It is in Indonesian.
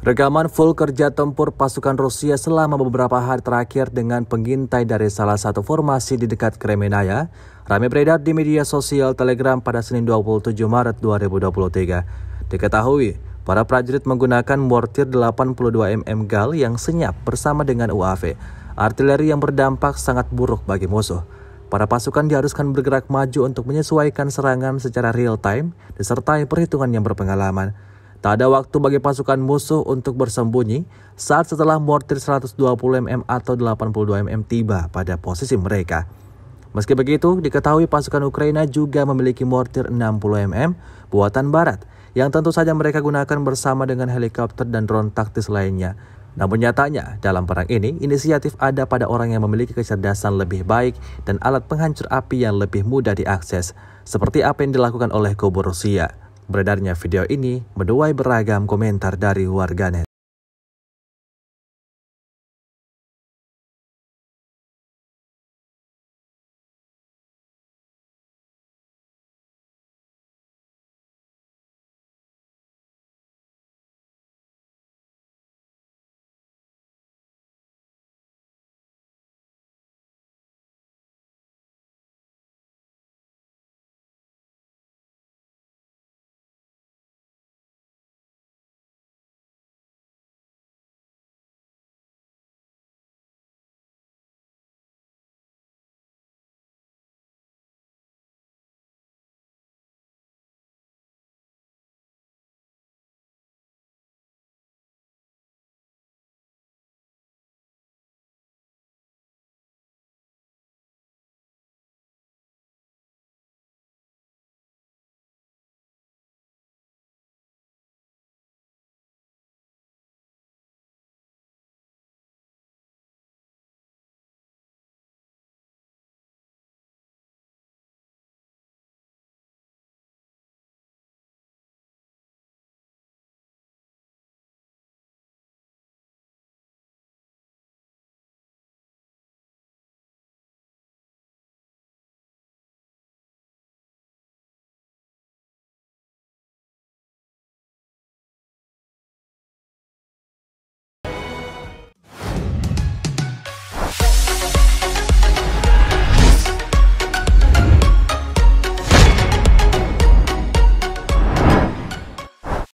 Rekaman full kerja tempur pasukan Rusia selama beberapa hari terakhir dengan pengintai dari salah satu formasi di dekat Kremenaya ramai beredar di media sosial Telegram pada Senin 27 Maret 2023. Diketahui, para prajurit menggunakan mortir 82 mm GAL yang senyap bersama dengan UAV, artileri yang berdampak sangat buruk bagi musuh. Para pasukan diharuskan bergerak maju untuk menyesuaikan serangan secara real time disertai perhitungan yang berpengalaman. Tak ada waktu bagi pasukan musuh untuk bersembunyi saat setelah mortir 120 mm atau 82 mm tiba pada posisi mereka. Meski begitu, diketahui pasukan Ukraina juga memiliki mortir 60 mm buatan barat yang tentu saja mereka gunakan bersama dengan helikopter dan drone taktis lainnya. Namun nyatanya, dalam perang ini, inisiatif ada pada orang yang memiliki kecerdasan lebih baik dan alat penghancur api yang lebih mudah diakses, seperti apa yang dilakukan oleh kubu Rusia. Beredarnya video ini menuai beragam komentar dari warganet.